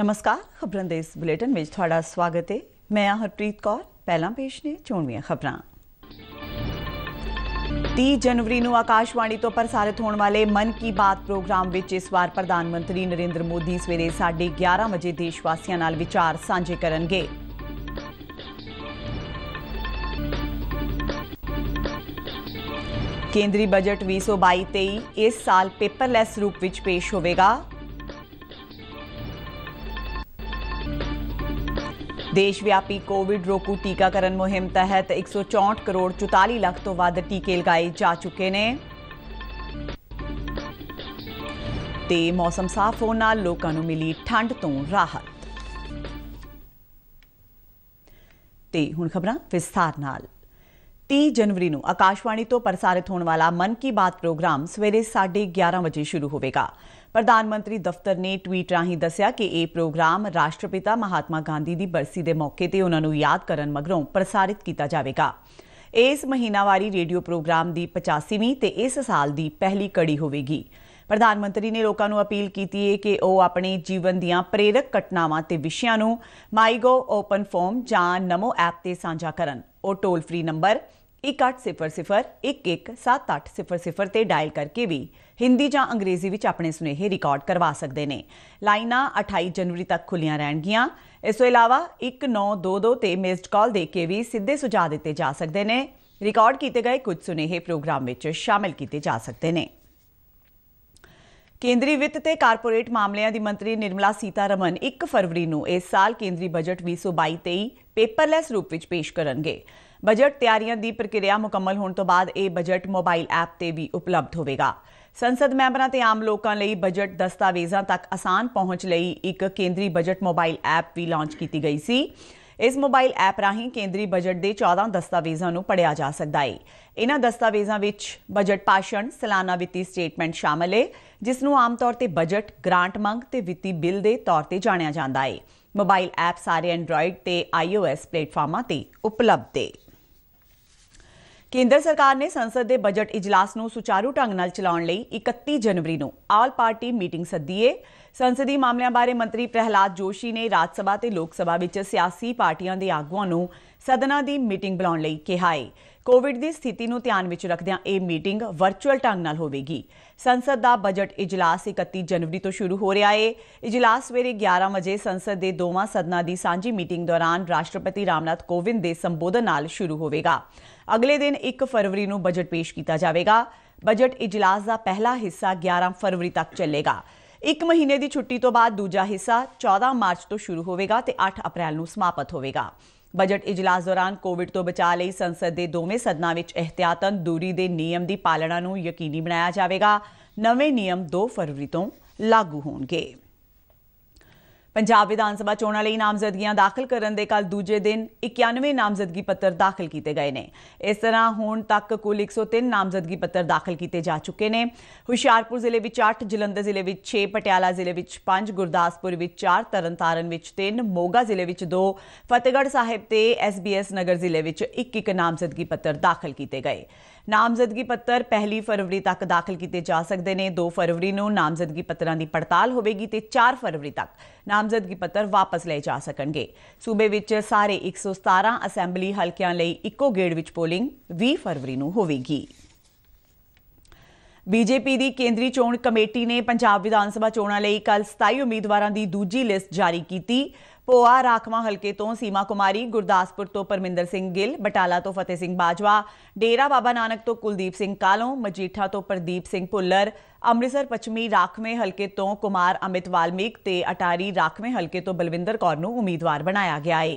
ਨਮਸਕਾਰ ਖਬਰਾਂ ਦੇ ਇਸ ਬੁਲੇਟਿਨ ਵਿੱਚ ਤੁਹਾਡਾ ਸਵਾਗਤ ਹੈ ਮੈਂ ਆ ਹਰਪ੍ਰੀਤ ਕੌਰ ਪਹਿਲਾਂ ਪੇਸ਼ ਨੇ ਚੋਣਵੀਆਂ ਖਬਰਾਂ 30 ਜਨਵਰੀ ਨੂੰ ਆਕਾਸ਼ਵਾਣੀ ਤੋਂ ਪ੍ਰਸਾਰਿਤ ਹੋਣ ਵਾਲੇ ਮਨ ਕੀ ਬਾਤ ਪ੍ਰੋਗਰਾਮ ਵਿੱਚ ਇਸ ਵਾਰ ਪ੍ਰਧਾਨ ਮੰਤਰੀ ਨਰਿੰਦਰ ਮੋਦੀ ਸਵੇਰੇ 11:30 ਵਜੇ ਦੇਸ਼ ਵਾਸੀਆਂ ਨਾਲ ਵਿਚਾਰ ਸਾਂਝੇ ਕਰਨਗੇ ਕੇਂਦਰੀ ਬਜਟ 2022-23 ਇਸ ਸਾਲ ਪੇਪਰਲੈਸ ਰੂਪ ਵਿੱਚ ਪੇਸ਼ ਹੋਵੇਗਾ ਦੇਸ਼ ਵਿਆਪੀ ਕੋਵਿਡ ਰੋਕੂ ਟੀਕਾਕਰਨ ਮੁਹਿੰਮ ਤਹਿਤ 164 ਕਰੋੜ 44 ਲੱਖ ਤੋਂ ਵੱਧ ਟੀਕੇ ਲਗਾਏ ਜਾ ਚੁੱਕੇ ਨੇ ਤੇ ਮੌਸਮ ਸਾਫ਼ ਹੋਣ ਨਾਲ ਲੋਕਾਂ ਨੂੰ ਮਿਲੀ ਠੰਡ ਤੋਂ ਰਾਹਤ ਤੇ ਹੁਣ ਖਬਰਾਂ ਵਿਸਥਾਰ ਨਾਲ 30 ਜਨਵਰੀ ਨੂੰ ਆਕਾਸ਼ਵਾਣੀ ਤੋਂ ਪ੍ਰਸਾਰਿਤ ਹੋਣ ਵਾਲਾ ਮਨ ਕੀ ਬਾਤ ਪ੍ਰੋਗਰਾਮ ਸਵੇਰੇ 11:30 ਵਜੇ ਸ਼ੁਰੂ ਹੋਵੇਗਾ ਪ੍ਰਧਾਨ ਮੰਤਰੀ ਦਫ਼ਤਰ ਨੇ ਟਵੀਟ ਰਾਹੀਂ ਦੱਸਿਆ ਕਿ ਇਹ ਪ੍ਰੋਗਰਾਮ ਰਾਸ਼ਟਰਪਿਤਾ ਮਹਾਤਮਾ ਗਾਂਧੀ ਦੀ ਬਰਸੀ ਦੇ ਮੌਕੇ ਤੇ ਉਹਨਾਂ ਨੂੰ ਯਾਦ ਕਰਨ ਮਗਰੋਂ ਪ੍ਰਸਾਰਿਤ ਕੀਤਾ ਜਾਵੇਗਾ ਇਸ ਮਹੀਨਾਵਾਰੀ ਰੇਡੀਓ ਪ੍ਰੋਗਰਾਮ ਦੀ 85ਵੀਂ ਤੇ ਇਸ ਸਾਲ ਦੀ ਪਹਿਲੀ ਕੜੀ ਹੋਵੇਗੀ ਪ੍ਰਧਾਨ ਮੰਤਰੀ ਨੇ ਲੋਕਾਂ ਨੂੰ ਅਪੀਲ ਕੀਤੀ ਹੈ ਕਿ ਉਹ ਆਪਣੇ ਜੀਵਨ ਦੀਆਂ ਪ੍ਰੇਰਕ ਘਟਨਾਵਾਂ ਤੇ ਵਿਸ਼ਿਆਂ ਨੂੰ ਮਾਈਗੋ ਓਪਨ ਫੋਰਮ ਜਾਂ ਨਮੋ ਐਪ ਤੇ ਸਾਂਝਾ ਕਰਨ ਉਹ ਟੋਲ ਫ੍ਰੀ ਨੰਬਰ 1800 1800117800 ਤੇ ਡਾਇਲ ਕਰਕੇ ਵੀ ਹਿੰਦੀ ਜਾਂ ਅੰਗਰੇਜ਼ੀ ਵਿੱਚ ਆਪਣੇ ਸੁਨੇਹੇ ਰਿਕਾਰਡ ਕਰਵਾ ਸਕਦੇ ਨੇ ਲਾਈਨਾਂ 28 ਜਨਵਰੀ ਤੱਕ ਖੁੱਲੀਆਂ ਰਹਿਣਗੀਆਂ ਇਸ ਤੋਂ ਇਲਾਵਾ 1922 ਤੇ ਮਿਸਡ ਕਾਲ ਦੇ ਕੇ ਵੀ ਸਿੱਧੇ ਸੁਝਾਅ ਦਿੱਤੇ ਜਾ ਸਕਦੇ ਨੇ ਰਿਕਾਰਡ ਕੀਤੇ ਗਏ ਕੁਝ ਸੁਨੇਹੇ ਪ੍ਰੋਗਰਾਮ ਵਿੱਚ ਸ਼ਾਮਿਲ ਕੀਤੇ ਜਾ ਸਕਦੇ ਨੇ ਕੇਂਦਰੀ ਵਿੱਤ ਤੇ ਕਾਰਪੋਰੇਟ ਮਾਮਲਿਆਂ ਦੀ ਮੰਤਰੀ ਨਿਰਮਲਾ ਸੀਤਾਰਮਨ 1 ਫਰਵਰੀ ਨੂੰ ਇਸ ਸਾਲ ਕੇਂਦਰੀ ਬਜਟ 2022-23 ਪੇਪਰਲੈਸ ਰੂਪ ਵਿੱਚ ਪੇਸ਼ ਕਰਨਗੇ ਬਜਟ ਤਿਆਰੀਆਂ ਦੀ ਪ੍ਰਕਿਰਿਆ ਮੁਕੰਮਲ ਹੋਣ ਤੋਂ ਬਾਅਦ ਇਹ ਬਜਟ ਮੋਬਾਈਲ ਐਪ ਤੇ ਵੀ ਉਪਲਬਧ ਹੋਵੇਗਾ ਸੰਸਦ ਮੈਂਬਰਾਂ ਤੇ ਆਮ ਲੋਕਾਂ ਲਈ ਬਜਟ ਦਸਤਾਵੇਜ਼ਾਂ ਤੱਕ ਆਸਾਨ ਪਹੁੰਚ ਲਈ ਇੱਕ ਕੇਂਦਰੀ ਬਜਟ ਮੋਬਾਈਲ ਐਪ ਵੀ ਲਾਂਚ ਕੀਤੀ ਗਈ ਸੀ ਇਸ ਮੋਬਾਈਲ ਐਪ ਰਾਹੀਂ ਕੇਂਦਰੀ ਬਜਟ ਦੇ 14 ਦਸਤਾਵੇਜ਼ਾਂ ਨੂੰ ਪੜਿਆ ਜਾ ਸਕਦਾ ਹੈ ਇਹਨਾਂ ਦਸਤਾਵੇਜ਼ਾਂ ਵਿੱਚ ਬਜਟ ਪਾਸ਼ਣ ਸਾਲਾਨਾ ਵਿੱਤੀ ਸਟੇਟਮੈਂਟ ਸ਼ਾਮਲ ਹੈ ਜਿਸ ਨੂੰ ਆਮ ਤੌਰ ਤੇ ਬਜਟ, ਗ੍ਰਾਂਟ ਮੰਗ ਤੇ ਵਿੱਤੀ ਬਿੱਲ ਦੇ ਤੌਰ ਤੇ ਜਾਣਿਆ ਜਾਂਦਾ ਹੈ। ਮੋਬਾਈਲ ਐਪ ਸਾਰੇ ਐਂਡਰੋਇਡ ਤੇ ਆਈਓਐਸ ਪਲੇਟਫਾਰਮਾਂ ਤੇ ਉਪਲਬਧ ਹੈ। ਕੇਂਦਰ ਸਰਕਾਰ ਨੇ ਸੰਸਦ ਦੇ ਬਜਟ ਇਜਲਾਸ ਨੂੰ ਸੁਚਾਰੂ ਢੰਗ ਨਾਲ ਚਲਾਉਣ ਲਈ 31 ਜਨਵਰੀ ਨੂੰ ਆਲ ਪਾਰਟੀ ਮੀਟਿੰਗ ਸੱਦੀ ਹੈ ਸੰਸਦੀ ਮਾਮਲਿਆਂ ਬਾਰੇ ਮੰਤਰੀ ਪ੍ਰਹਿਲਾਦ ਜੋਸ਼ੀ ਨੇ ਰਾਜ ਸਭਾ ਤੇ ਲੋਕ ਸਭਾ ਵਿੱਚ ਸਿਆਸੀ ਪਾਰਟੀਆਂ ਦੇ ਆਗੂਆਂ ਨੂੰ ਸਦਨਾਂ ਦੀ ਮੀਟਿੰਗ ਬੁਲਾਉਣ ਲਈ ਕਿਹਾ ਹੈ ਕੋਵਿਡ ਦੀ ਸਥਿਤੀ ਨੂੰ ਧਿਆਨ ਵਿੱਚ ਰੱਖਦਿਆਂ ਇਹ ਮੀਟਿੰਗ ਵਰਚੁਅਲ ਢੰਗ ਨਾਲ ਹੋਵੇਗੀ ਸੰਸਦ ਦਾ ਬਜਟ ਇਜਲਾਸ 31 ਜਨਵਰੀ ਤੋਂ ਸ਼ੁਰੂ ਹੋ ਰਿਹਾ ਹੈ ਇਜਲਾਸ ਸਵੇਰੇ 11 ਵਜੇ ਸੰਸਦ ਦੇ ਦੋਵਾਂ ਸਦਨਾਂ ਦੀ ਸਾਂਝੀ ਮੀਟਿੰਗ ਦੌਰਾਨ ਰਾਸ਼ਟਰਪਤੀ ਰਾਮਨਾਥ ਕੋਵਿੰਦ ਦੇ ਸੰਬੋਧਨ ਨਾਲ ਸ਼ੁਰੂ ਹੋਵੇਗਾ ਅਗਲੇ ਦਿਨ 1 ਫਰਵਰੀ ਨੂੰ ਬਜਟ ਪੇਸ਼ ਕੀਤਾ ਜਾਵੇਗਾ ਬਜਟ ਇਜਲਾਸ ਦਾ ਪਹਿਲਾ ਹਿੱਸਾ 11 ਫਰਵਰੀ ਤੱਕ ਚੱਲੇਗਾ 1 ਮਹੀਨੇ ਦੀ ਛੁੱਟੀ ਤੋਂ ਬਾਅਦ ਦੂਜਾ ਹਿੱਸਾ 14 ਮਾਰਚ ਤੋਂ ਸ਼ੁਰੂ ਹੋਵੇਗਾ ਤੇ 8 ਅਪ੍ਰੈਲ ਨੂੰ ਸਮਾਪਤ ਹੋਵੇਗਾ ਬਜਟ ਇਜਲਾਸ ਦੌਰਾਨ ਕੋਵਿਡ ਤੋਂ ਬਚਾਅ ਲਈ ਸੰਸਦ ਦੇ ਦੋਵੇਂ ਸਦਨਾਂ ਵਿੱਚ ਇhtiyatan ਦੂਰੀ ਦੇ ਨਿਯਮ ਦੀ ਪਾਲਣਾ ਨੂੰ ਯਕੀਨੀ ਬਣਾਇਆ ਜਾਵੇਗਾ ਨਵੇਂ ਨਿਯਮ 2 ਫਰਵਰੀ ਤੋਂ ਲਾਗੂ ਹੋਣਗੇ ਪੰਜਾਬ ਵਿਧਾਨ ਸਭਾ ਚੋਣਾਂ ਲਈ ਨਾਮਜ਼ਦਗੀਆਂ ਦਾਖਲ ਕਰਨ ਦੇ ਕੱਲ ਦੂਜੇ ਦਿਨ 91 ਨਾਮਜ਼ਦਗੀ ਪੱਤਰ ਦਾਖਲ ਕੀਤੇ ਗਏ ਨੇ ਇਸ ਤਰ੍ਹਾਂ ਹੁਣ ਤੱਕ ਕੁੱਲ 103 ਨਾਮਜ਼ਦਗੀ ਪੱਤਰ ਦਾਖਲ ਕੀਤੇ ਜਾ ਚੁੱਕੇ ਨੇ ਹੁਸ਼ਿਆਰਪੁਰ ਜ਼ਿਲ੍ਹੇ ਵਿੱਚ 8 ਜਲੰਧਰ ਜ਼ਿਲ੍ਹੇ ਵਿੱਚ 6 ਪਟਿਆਲਾ ਜ਼ਿਲ੍ਹੇ ਵਿੱਚ 5 ਗੁਰਦਾਸਪੁਰ ਵਿੱਚ 4 ਤਰਨਤਾਰਨ ਵਿੱਚ 3 ਮੋਗਾ ਜ਼ਿਲ੍ਹੇ ਵਿੱਚ 2 ਫਤਿਹਗੜ੍ਹ ਸਾਹਿਬ ਤੇ ਐਸਬੀਐਸ ਨਗਰ ਜ਼ਿਲ੍ਹੇ ਵਿੱਚ 1-1 ਨਾਮਜ਼ਦਗੀ ਪੱਤਰ ਦਾਖਲ ਕੀਤੇ ਗਏ ਨਾਮਜ਼ਦਗੀ ਪੱਤਰ 1 ਫਰਵਰੀ ਤੱਕ ਦਾਖਲ ਕੀਤੇ ਜਾ ਸਕਦੇ ਨੇ 2 ਫਰਵਰੀ ਨੂੰ ਨਾਮਜ਼ਦਗੀ ਪੱਤਰਾਂ ਦੀ ਪੜਤਾਲ ਹੋਵੇਗੀ ਤੇ 4 ਫਰਵਰੀ ਤੱਕ ਨਾਮਜ਼ਦਗੀ ਪੱਤਰ ਵਾਪਸ ਲਏ ਜਾ ਸਕਣਗੇ ਸੂਬੇ ਵਿੱਚ ਸਾਰੇ 117 ਅਸੈਂਬਲੀ ਹਲਕਿਆਂ ਲਈ ਇੱਕੋ ਗੇੜ ਵਿੱਚ ਪੋਲਿੰਗ 20 ਫਰਵਰੀ ਨੂੰ ਹੋਵੇਗੀ ਬੀਜੇਪੀ ਦੀ ਕੇਂਦਰੀ ਚੋਣ ਕਮੇਟੀ ਨੇ ਪੰਜਾਬ ਵਿਧਾਨ ਸਭਾ ਚੋਣਾਂ ਲਈ ਕੱਲ 27 ਉਮੀਦਵਾਰਾਂ ਦੀ ਦੂਜੀ ਲਿਸਟ ਜਾਰੀ ਕੀਤੀ ਪੋਆ ਰਾਖਵਾ ਹਲਕੇ ਤੋਂ ਸੀਮਾ ਕੁਮਾਰੀ ਗੁਰਦਾਸਪੁਰ ਤੋਂ ਪਰਮਿੰਦਰ ਸਿੰਘ ਗਿੱਲ ਬਟਾਲਾ ਤੋਂ ਫਤਿਹ ਸਿੰਘ ਬਾਜਵਾ ਡੇਰਾ ਬਾਬਾ ਨਾਨਕ ਤੋਂ ਕੁਲਦੀਪ ਸਿੰਘ ਕਾਲੋਂ ਮਜੀਠਾ ਤੋਂ ਪ੍ਰਦੀਪ ਸਿੰਘ ਭੁੱਲਰ ਅੰਮ੍ਰਿਤਸਰ ਪੱਛਮੀ ਰਾਖਵੇਂ ਹਲਕੇ ਤੋਂ ਕੁਮਾਰ ਅਮਿਤ ਵਾਲਮੀਕ ਤੇ ਅਟਾਰੀ ਰਾਖਵੇਂ ਹਲਕੇ ਤੋਂ ਬਲਵਿੰਦਰ ਕੌਰ ਨੂੰ ਉਮੀਦਵਾਰ ਬਣਾਇਆ ਗਿਆ ਹੈ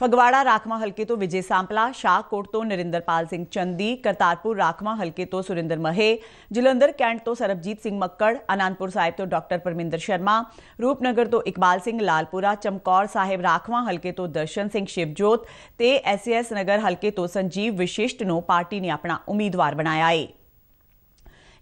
ਫਗਵਾੜਾ ਰਾਖਵਾ ਹਲਕੇ ਤੋਂ ਵਿਜੇ ਸਾਂਪਲਾ ਸ਼ਾਹਕੋਟ ਤੋਂ ਨਰਿੰਦਰਪਾਲ ਸਿੰਘ ਚੰਦੀ ਕਰਤਾਰਪੁਰ ਰਾਖਵਾ ਹਲਕੇ ਤੋਂ ਸੁਰਿੰਦਰ ਮਹੇ ਜਲੰਧਰ ਕੈਂਟ ਤੋਂ ਸਰਬਜੀਤ ਸਿੰਘ ਮੱਕੜ ਅਨੰਦਪੁਰ ਸਾਹਿਬ ਤੋਂ ਡਾਕਟਰ ਪਰਮਿੰਦਰ ਸ਼ਰਮਾ ਰੂਪਨਗਰ ਤੋਂ ਇਕਬਾਲ ਸਿੰਘ ਲਾਲਪੁਰਾ ਚਮਕੌਰ ਸਾਹਿਬ ਰਾਖਵਾ ਹਲਕੇ ਤੋਂ ਦਰਸ਼ਨ ਸਿੰਘ ਸ਼ਿਵਜੋਤ ਤੇ ਐਸਐਸ ਨਗਰ ਹਲਕੇ ਤੋਂ ਸੰਜੀਵ ਵਿਸ਼ਿਸ਼ਟ ਨੂੰ ਪਾਰਟੀ ਨੇ ਆਪਣਾ ਉਮੀਦਵਾਰ ਬਣਾਇਆ ਹੈ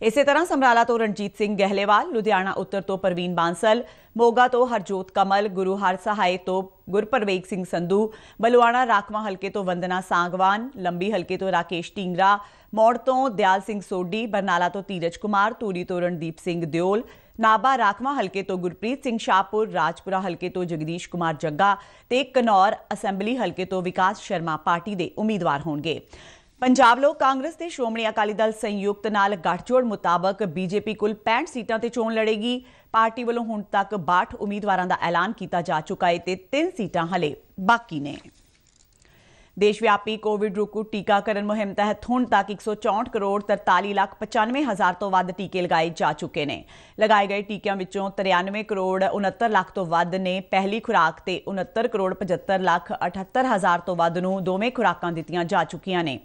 ਇਸੇ ਤਰ੍ਹਾਂ ਸਮਰਾਲਾ ਤੋਂ ਰਣਜੀਤ ਸਿੰਘ ਗਹਿਲੇਵਾਲ ਲੁਧਿਆਣਾ ਉੱਤਰ ਤੋਂ ਪ੍ਰਵੀਨ ਬਾਂਸਲ ਮੋਗਾ ਤੋਂ ਹਰਜੋਤ ਕਮਲ ਗੁਰੂ ਹਰ ਸਹਾਏ ਤੋਂ ਗੁਰਪਰਵੇਗ ਸਿੰਘ ਸੰਧੂ ਬਲਵਾਣਾ ਰਾਖਵਾ ਹਲਕੇ ਤੋਂ ਵੰਦਨਾ ਸਾਗਵਾਨ ਲੰਬੀ ਹਲਕੇ ਤੋਂ ਰਾਕੇਸ਼ ਟਿੰਗਰਾ ਮੋੜ ਤੋਂ ਦਿਆਲ ਸਿੰਘ ਸੋਢੀ ਬਰਨਾਲਾ ਤੋਂ ਤੀਰਜ ਕੁਮਾਰ ਤੂਰੀ ਤੋਂ ਰਣਦੀਪ ਸਿੰਘ ਦਿਓਲ ਨਾਬਾ ਰਾਖਵਾ ਹਲਕੇ ਤੋਂ ਗੁਰਪ੍ਰੀਤ ਸਿੰਘ ਸ਼ਾਹਪੁਰ ਰਾਜਪੁਰਾ ਹਲਕੇ ਤੋਂ ਜਗਦੀਸ਼ ਕੁਮਾਰ ਜੱਗਾ ਤੇ ਕਨੌਰ ਅਸੈਂਬਲੀ ਹਲਕੇ ਤੋਂ ਵਿਕਾਸ ਸ਼ਰਮਾ ਪਾਰਟੀ ਦੇ ਉਮੀਦਵਾਰ ਹੋਣਗੇ ਪੰਜਾਬ ਲੋਕ ਕਾਂਗਰਸ ਤੇ ਸ਼੍ਰੋਮਣੀ ਅਕਾਲੀ ਦਲ ਸੰਯੁਕਤ ਨਾਲ ਗੱਠਜੋੜ ਮੁਤਾਬਕ ਬੀਜੇਪੀ ਕੁੱਲ 65 ਸੀਟਾਂ ਤੇ ਚੋਣ ਲੜੇਗੀ ਪਾਰਟੀ ਵੱਲੋਂ ਹੁਣ ਤੱਕ 62 ਉਮੀਦਵਾਰਾਂ ਦਾ ਐਲਾਨ ਕੀਤਾ ਜਾ ਚੁੱਕਾ ਹੈ ਤੇ 3 ਸੀਟਾਂ ਹਲੇ ਬਾਕੀ ਨੇ ਦੇਸ਼ ਵਿਆਪੀ ਕੋਵਿਡ ਰੋਕੂ ਟੀਕਾਕਰਨ ਮੁਹਿੰਮ ਤਹਿਤ ਹੁਣ ਤੱਕ 164 ਕਰੋੜ 43 ਲੱਖ 95 ਹਜ਼ਾਰ ਤੋਂ ਵੱਧ ਟੀਕੇ ਲਗਾਏ ਜਾ ਚੁੱਕੇ ਨੇ ਲਗਾਏ ਗਏ ਟੀਕਿਆਂ ਵਿੱਚੋਂ 93 ਕਰੋੜ 69 ਲੱਖ ਤੋਂ ਵੱਧ ਨੇ ਪਹਿਲੀ ਖੁਰਾਕ ਤੇ 69 ਕਰੋੜ 75 ਲੱਖ 78 ਹਜ਼ਾਰ ਤੋਂ ਵੱਧ ਨੂੰ ਦੋਵੇਂ ਖੁਰਾਕਾਂ ਦਿੱਤੀਆਂ ਜਾ ਚੁੱਕੀਆਂ ਨੇ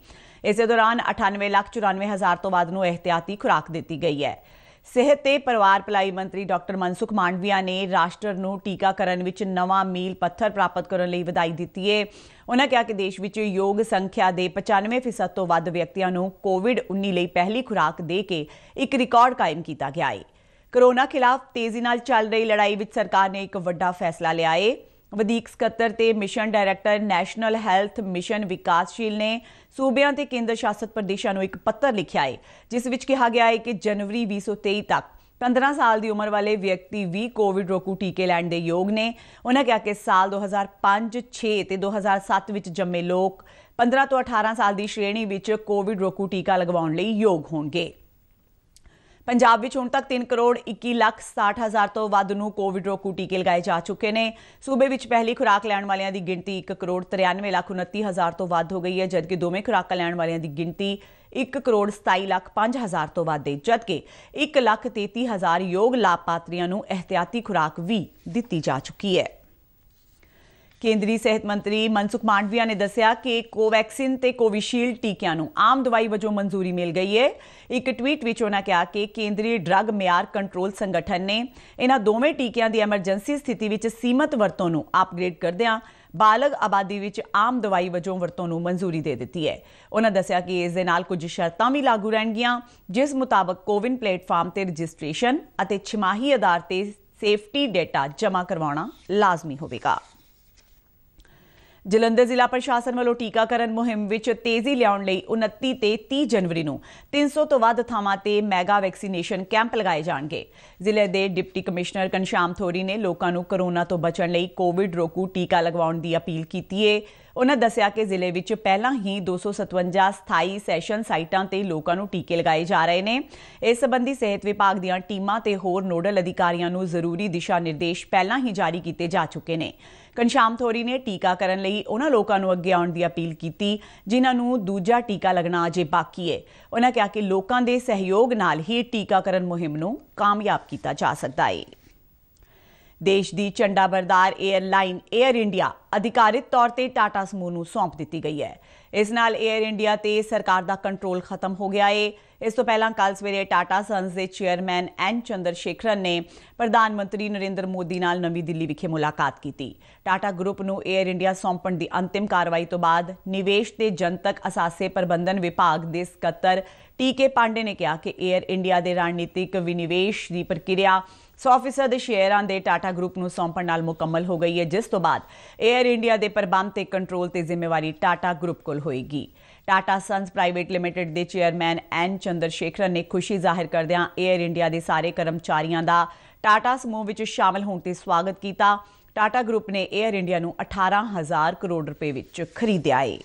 ਇਸੇ ਦੌਰਾਨ 98 ਲੱਖ 94 ਹਜ਼ਾਰ ਤੋਂ ਵੱਧ ਨੂੰ ਇਹਤਿਆਤੀ ਖੁਰਾਕ ਦਿੱਤੀ ਗਈ ਹੈ ਸਿਹਤ ਤੇ ਪਰਿਵਾਰ ਭਲਾਈ ਮੰਤਰੀ ਡਾਕਟਰ ਮਨਸੁਖ ਮਾਂਡਵਿਆ ਨੇ ਰਾਸ਼ਟਰ ਨੂੰ ਟੀਕਾਕਰਨ ਵਿੱਚ ਨਵਾਂ ਮੀਲ ਪੱਥਰ ਪ੍ਰਾਪਤ ਕਰਨ ਲਈ ਵਧਾਈ ਦਿੱਤੀ ਹੈ ਉਹਨਾਂ ਕਿਹਾ ਕਿ ਦੇਸ਼ ਵਿੱਚ ਯੋਗ ਸੰਖਿਆ ਦੇ 95% ਤੋਂ ਵੱਧ ਵਿਅਕਤੀਆਂ ਨੂੰ ਕੋਵਿਡ-19 ਲਈ ਪਹਿਲੀ ਖੁਰਾਕ ਦੇ ਕੇ ਇੱਕ ਰਿਕਾਰਡ ਕਾਇਮ ਕੀਤਾ ਗਿਆ ਹੈ। ਕੋਰੋਨਾ ਖਿਲਾਫ ਤੇਜ਼ੀ ਨਾਲ ਚੱਲ ਰਹੀ ਲੜਾਈ ਵਿੱਚ ਸਰਕਾਰ ਨੇ ਇੱਕ ਵੱਡਾ ਫੈਸਲਾ ਲਿਆ ਹੈ। ਵਧੀਕ ਸਕੱਤਰ ਤੇ mission director national health mission ਵਿਕਾਸਸ਼ੀਲ ਨੇ ਸੂਬਿਆਂ ਤੇ ਕੇਂਦਰ ਸ਼ਾਸਤ ਪ੍ਰਦੇਸ਼ਾਂ ਨੂੰ ਇੱਕ ਪੱਤਰ ਲਿਖਿਆ ਹੈ ਜਿਸ ਵਿੱਚ ਕਿਹਾ ਗਿਆ ਹੈ ਕਿ ਜਨਵਰੀ 2023 ਤੱਕ 15 ਸਾਲ ਦੀ ਉਮਰ ਵਾਲੇ ਵਿਅਕਤੀ ਵੀ ਕੋਵਿਡ ਰੋਕੂ ਟੀਕੇ ਲੈਣ ਦੇ ਯੋਗ ਨੇ ਉਹਨਾਂ ਕਿਹਾ ਕਿ ਸਾਲ 2005 6 ਤੇ 2007 ਵਿੱਚ ਜੰਮੇ ਲੋਕ 15 ਤੋਂ 18 ਸਾਲ ਦੀ ਸ਼੍ਰੇਣੀ ਵਿੱਚ ਕੋਵਿਡ ਰੋਕੂ ਟੀਕਾ ਲਗਵਾਉਣ ਲਈ ਯੋਗ ਹੋਣਗੇ ਪੰਜਾਬ ਵਿੱਚ ਹੁਣ ਤੱਕ 3 ਕਰੋੜ 21 ਲੱਖ 60 ਹਜ਼ਾਰ ਤੋਂ ਵੱਧ ਨੂੰ ਕੋਵਿਡ ਰੋਕੂ ਟੀਕੇ ਲਗਾਏ ਜਾ ਚੁੱਕੇ ਨੇ ਸੂਬੇ ਵਿੱਚ ਪਹਿਲੀ ਖੁਰਾਕ ਲੈਣ ਵਾਲਿਆਂ ਦੀ ਗਿਣਤੀ 1 ਕਰੋੜ 93 ਲੱਖ 29 ਹਜ਼ਾਰ ਤੋਂ ਵੱਧ ਹੋ ਗਈ ਹੈ ਜਦਕਿ ਦੋਵੇਂ ਖੁਰਾਕਾਂ ਲੈਣ ਵਾਲਿਆਂ ਦੀ ਗਿਣਤੀ 1 ਕਰੋੜ 27 ਲੱਖ 5 ਹਜ਼ਾਰ ਤੋਂ ਵੱਧ ਹੈ ਜਦਕਿ 1 ਲੱਖ 33 ਹਜ਼ਾਰ ਯੋਗ ਲਾਭਪਾਤਰੀਆਂ ਨੂੰ ਇhtiyati ਖੁਰਾਕ ਵੀ ਦਿੱਤੀ ਜਾ ਚੁੱਕੀ ਹੈ ਕੇਂਦਰੀ ਸਿਹਤ ਮੰਤਰੀ ਮਨਸੁਖ ਮਾਂਡਵੀਆ ਨੇ ਦੱਸਿਆ ਕਿ ਕੋਵੈਕਸਿਨ ਤੇ ਕੋਵਿਸ਼ੀਲਡ ਟੀਕਿਆਂ ਨੂੰ ਆਮ ਦਵਾਈ ਵਜੋਂ ਮਨਜ਼ੂਰੀ ਮਿਲ ਗਈ ਹੈ ਇੱਕ ਟਵੀਟ ਵਿੱਚ ਉਹਨਾਂ ਕਿਹਾ ਕਿ ਕੇਂਦਰੀ ਡਰੱਗ ਮਿਆਰ ਕੰਟਰੋਲ ਸੰਗਠਨ ਨੇ ਇਹਨਾਂ ਦੋਵੇਂ ਟੀਕਿਆਂ ਦੀ ਐਮਰਜੈਂਸੀ ਸਥਿਤੀ ਵਿੱਚ ਸੀਮਤ ਵਰਤੋਂ ਨੂੰ ਅਪਗ੍ਰੇਡ ਕਰਦਿਆਂ ਬਾਲਗ ਆਬਾਦੀ ਵਿੱਚ ਆਮ ਦਵਾਈ ਵਜੋਂ ਵਰਤੋਂ ਨੂੰ ਮਨਜ਼ੂਰੀ ਦੇ ਦਿੱਤੀ ਹੈ ਉਹਨਾਂ ਦੱਸਿਆ ਕਿ ਇਸ ਦੇ ਨਾਲ ਕੁਝ ਸ਼ਰਤਾਂ ਵੀ ਲਾਗੂ ਰਹਿਣਗੀਆਂ ਜਿਸ ਮੁਤਾਬਕ ਕੋਵਿਨ ਪਲੇਟਫਾਰਮ ਤੇ ਰਜਿਸਟ੍ਰੇਸ਼ਨ ਅਤੇ ਛਮਾਹੀ ਆਧਾਰ ਤੇ ਸੇਫਟੀ ਡਾਟਾ ਜਮ੍ਹਾਂ ਕਰਵਾਉਣਾ ਲਾਜ਼ਮੀ ਹੋਵੇਗਾ ਜਲੰਧਰ ਜ਼ਿਲ੍ਹਾ ਪ੍ਰਸ਼ਾਸਨ ਵੱਲੋਂ ਟੀਕਾਕਰਨ ਮੁਹਿੰਮ ਵਿੱਚ ਤੇਜ਼ੀ ਲਿਆਉਣ ਲਈ 29 ਤੇ 30 ਜਨਵਰੀ ਨੂੰ 300 ਤੋਂ ਵੱਧ ਥਾਵਾਂ ਤੇ ਮੈਗਾ ਵੈਕਸੀਨੇਸ਼ਨ ਕੈਂਪ ਲਗਾਏ ਜਾਣਗੇ ਜ਼ਿਲ੍ਹੇ ਦੇ ਡਿਪਟੀ ਕਮਿਸ਼ਨਰ ਕਨਸ਼ਾਮ ਥੋਰੀ ਨੇ ਲੋਕਾਂ ਨੂੰ ਕਰੋਨਾ ਤੋਂ ਬਚਣ ਲਈ ਕੋਵਿਡ ਰੋਕੂ ਟੀਕਾ ਲਗਵਾਉਣ ਦੀ ਅਪੀਲ ਕੀਤੀ ਹੈ ਉਹਨਾਂ ਦੱਸਿਆ ਕਿ ਜ਼ਿਲ੍ਹੇ ਵਿੱਚ ਪਹਿਲਾਂ ਹੀ 257 ਸਥਾਈ ਸੈਸ਼ਨ ਸਾਈਟਾਂ ਤੇ ਲੋਕਾਂ ਨੂੰ ਟੀਕੇ ਲਗਾਏ ਜਾ ਰਹੇ ਨੇ ਇਸ ਸੰਬੰਧੀ ਸਿਹਤ ਵਿਭਾਗ ਦੀਆਂ ਟੀਮਾਂ ਤੇ ਹੋਰ ਨੋਡਲ ਅਧਿਕਾਰੀਆਂ ਨੂੰ ਜ਼ਰੂਰੀ ਦਿਸ਼ਾ ਨਿਰਦੇਸ਼ ਪਹਿਲਾਂ ਹੀ ਜਾਰੀ ਕੀਤੇ ਜਾ ਚੁੱਕੇ ਨੇ ਕਨਸ਼ਾਮ ਥੋਰੀ ਨੇ ਟੀਕਾਕਰਨ ਲਈ ਉਹਨਾਂ ਲੋਕਾਂ ਨੂੰ ਅੱਗੇ ਆਉਣ ਦੀ ਅਪੀਲ ਕੀਤੀ ਜਿਨ੍ਹਾਂ ਨੂੰ ਦੂਜਾ ਟੀਕਾ ਲੱਗਣਾ ਅਜੇ ਬਾਕੀ ਹੈ ਉਹਨਾਂ ਕਿਹਾ ਕਿ ਲੋਕਾਂ ਦੇ ਸਹਿਯੋਗ ਨਾਲ ਹੀ ਟੀਕਾਕਰਨ ਮੁਹਿੰਮ ਨੂੰ ਕਾਮਯਾਬ ਕੀਤਾ ਜਾ ਸਕਦਾ ਹੈ ਦੇਸ਼ ਦੀ ਚੰਡਾਬਰਦਾਰ 에ਅਰਲਾਈਨ 에ਅਰ ਇੰਡੀਆ ਅਧਿਕਾਰਿਤ ਤੌਰ ਤੇ ਟਾਟਾ ਸਮੂਹ ਨੂੰ ਸੌਂਪ ਦਿੱਤੀ ਗਈ ਹੈ ਇਸ ਨਾਲ 에ਅਰ ਇੰਡੀਆ ਤੇ ਸਰਕਾਰ ਦਾ ਕੰਟਰੋਲ ਖਤਮ ਹੋ ਗਿਆ ਏ ਇਸ ਤੋਂ ਪਹਿਲਾਂ ਕੱਲ ਸਵੇਰੇ ਟਾਟਾ ਸੰਸ ਦੇ ਚੇਅਰਮੈਨ ਐਨ ਚੰਦਰ ਸ਼ੇਖਰਨ ਨੇ ਪ੍ਰਧਾਨ ਮੰਤਰੀ ਨਰਿੰਦਰ ਮੋਦੀ ਨਾਲ ਨਵੀਂ ਦਿੱਲੀ ਵਿਖੇ ਮੁਲਾਕਾਤ ਕੀਤੀ ਟਾਟਾ ਗਰੁੱਪ ਨੂੰ 에ਅਰ ਇੰਡੀਆ ਸੌਂਪਣ ਦੀ ਅੰਤਿਮ ਕਾਰਵਾਈ ਤੋਂ ਬਾਅਦ ਨਿਵੇਸ਼ ਤੇ ਜਨਤਕ ਅਸਾਸੇ ਪ੍ਰਬੰਧਨ ਵਿਭਾਗ ਦੇ ਸਕੱਤਰ ਟੀਕੇ ਪਾਂਡੇ ਨੇ ਕਿਹਾ ਕਿ 에ਅਰ ਇੰਡੀਆ ਦੇ ਰਣਨੀਤਿਕ ਵਿਨਿਵੇਸ਼ ਦੀ ਪ੍ਰਕਿਰਿਆ 100% ਦੇ ਸ਼ੇਅਰਾਂ ਦੇ ਟਾਟਾ ਗਰੁੱਪ ਨੂੰ ਸੌਂਪਣ ਨਾਲ ਮੁਕੰਮਲ ਹੋ ਗਈ ਹੈ ਜਿਸ ਤੋਂ ਬਾਅਦ 에ਅਰ ਇੰਡੀਆ ਦੇ ਪ੍ਰਬੰਧ ਤੇ ਕੰਟਰੋਲ ਤੇ ਜ਼ਿੰਮੇਵਾਰੀ ਟਾਟਾ ਗਰੁੱਪ ਕੋਲ ਹੋਏਗੀ ਟਾਟਾ ਸੰਸ ਪ੍ਰਾਈਵੇਟ ਲਿਮਿਟਿਡ ਦੇ ਚੇਅਰਮੈਨ ਐਨ ਚੰਦਰ ਸ਼ੇਖਰਨ ਨੇ ਖੁਸ਼ੀ ਜ਼ਾਹਿਰ ਕਰਦਿਆਂ 에ਅਰ ਇੰਡੀਆ ਦੇ ਸਾਰੇ ਕਰਮਚਾਰੀਆਂ ਦਾ ਟਾਟਾ ਸਮੂਹ ਵਿੱਚ ਸ਼ਾਮਲ ਹੋਣ ਤੇ ਸਵਾਗਤ ਕੀਤਾ ਟਾਟਾ ਗਰੁੱਪ ਨੇ 에ਅਰ ਇੰਡੀਆ ਨੂੰ 18000 ਕਰੋੜ ਰੁਪਏ ਵਿੱਚ ਖਰੀਦਿਆ ਹੈ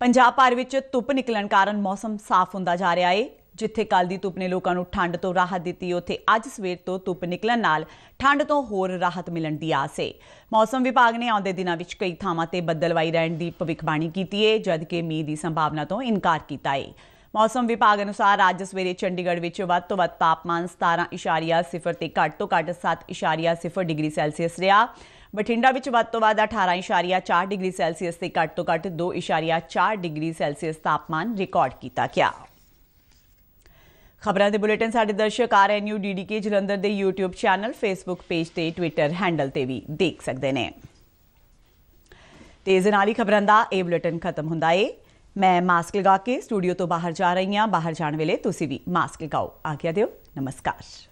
ਪੰਜਾਬ ਭਰ ਵਿੱਚ ਧੁੱਪ ਨਿਕਲਣ ਕਾਰਨ ਮੌਸਮ ਸਾਫ਼ ਹੁੰਦਾ ਜਾ ਰਿਹਾ ਹੈ ਜਿੱਥੇ ਕੱਲ ਦੀ ਧੁੱਪ ਨੇ ਲੋਕਾਂ ਨੂੰ ਠੰਡ ਤੋਂ ਰਾਹਤ ਦਿੱਤੀ ਉੱਥੇ ਅੱਜ ਸਵੇਰ ਤੋਂ ਧੁੱਪ ਨਿਕਲਣ ਨਾਲ ਠੰਡ ਤੋਂ ਹੋਰ ਰਾਹਤ ਮਿਲਣ ਦੀ ਆਸ ਹੈ ਮੌਸਮ ਵਿਭਾਗ ਨੇ ਆਉਂਦੇ ਦਿਨਾਂ ਵਿੱਚ ਕਈ ਥਾਵਾਂ ਤੇ ਬੱਦਲਵਾਈ ਰਹਿਣ ਦੀ ਭਵਿੱਖਬਾਣੀ ਕੀਤੀ ਹੈ ਜਦਕਿ ਮੀਂਹ ਦੀ ਸੰਭਾਵਨਾ ਤੋਂ ਇਨਕਾਰ ਕੀਤਾ ਹੈ ਮੌਸਮ ਵਿਭਾਗ ਅਨੁਸਾਰ ਅੱਜ ਸਵੇਰੇ ਚੰਡੀਗੜ੍ਹ ਵਿੱਚ ਵੱਧ ਤੋਂ ਵੱਧ ਤਾਪਮਾਨ 17.0 ਤੇ ਘੱਟ ਤੋਂ ਘੱਟ 7.0 ਡਿਗਰੀ ਸੈਲਸੀਅਸ ਰਿਹਾ ਬਠਿੰਡਾ ਵਿੱਚ ਵੱਧ ਤੋਂ ਵੱਧ 18.4 ਡਿਗਰੀ ਸੈਲਸੀਅਸ ਤੇ ਘੱਟ ਤੋਂ ਘੱਟ 2.4 ਡਿਗਰੀ ਸੈਲਸੀਅਸ ਤਾਪਮਾਨ ਰਿਕਾਰਡ ਕੀਤਾ ਗਿਆ ਖਬਰਾਂ ਦੇ ਬੁਲੇਟਿਨ ਸਾਡੇ ਦਰਸ਼ਕ R N U DDK Jalandhar ਦੇ YouTube ਚੈਨਲ Facebook ਪੇਜ ਤੇ Twitter ਹੈਂਡਲ ਤੇ ਵੀ ਦੇਖ ਸਕਦੇ ਨੇ ਤੇ ਇਸ ਨਾਲ ਹੀ ਖਬਰਾਂ ਦਾ ਇਹ ਬੁਲੇਟਿਨ ਖਤਮ ਹੁੰਦਾ ਏ ਮੈਂ ਮਾਸਕ ਲਗਾ ਕੇ ਸਟੂਡੀਓ ਤੋਂ ਬਾਹਰ ਜਾ ਰਹੀ ਹਾਂ ਬਾਹਰ ਜਾਣ ਵੇਲੇ ਤੁਸੀਂ ਵੀ ਮਾਸਕ ਲਗਾਓ ਆਗਿਆ ਦਿਓ ਨਮਸਕਾਰ